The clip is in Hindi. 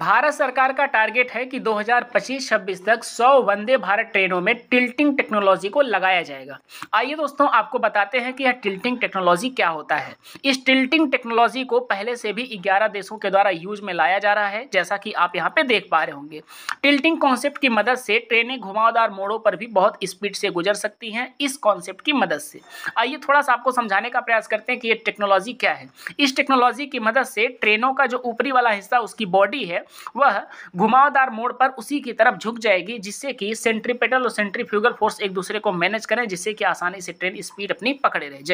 भारत सरकार का टारगेट है कि 2025-26 तक 100 वंदे भारत ट्रेनों में टिल्टिंग टेक्नोलॉजी को लगाया जाएगा आइए दोस्तों आपको बताते हैं कि यह टिल्टिंग टेक्नोलॉजी क्या होता है इस टिल्टिंग टेक्नोलॉजी को पहले से भी 11 देशों के द्वारा यूज में लाया जा रहा है जैसा कि आप यहाँ पे देख पा रहे होंगे टिल्टिंग कॉन्सेप्ट की मदद से ट्रेनें घुमावदार मोड़ों पर भी बहुत स्पीड से गुजर सकती हैं इस कॉन्सेप्ट की मदद से आइए थोड़ा सा आपको समझाने का प्रयास करते हैं कि ये टेक्नोलॉजी क्या है इस टेक्नोलॉजी की मदद से ट्रेनों का जो ऊपरी वाला हिस्सा उसकी बॉडी है वह घुमावदार मोड़ पर उसी की तरफ झुक जाएगी जिससे कि सेंट्रीपेटल और सेंट्रीफ्यूगल फोर्स एक दूसरे को मैनेज करें जिससे कि आसानी से ट्रेन स्पीड अपनी पकड़े रह जाए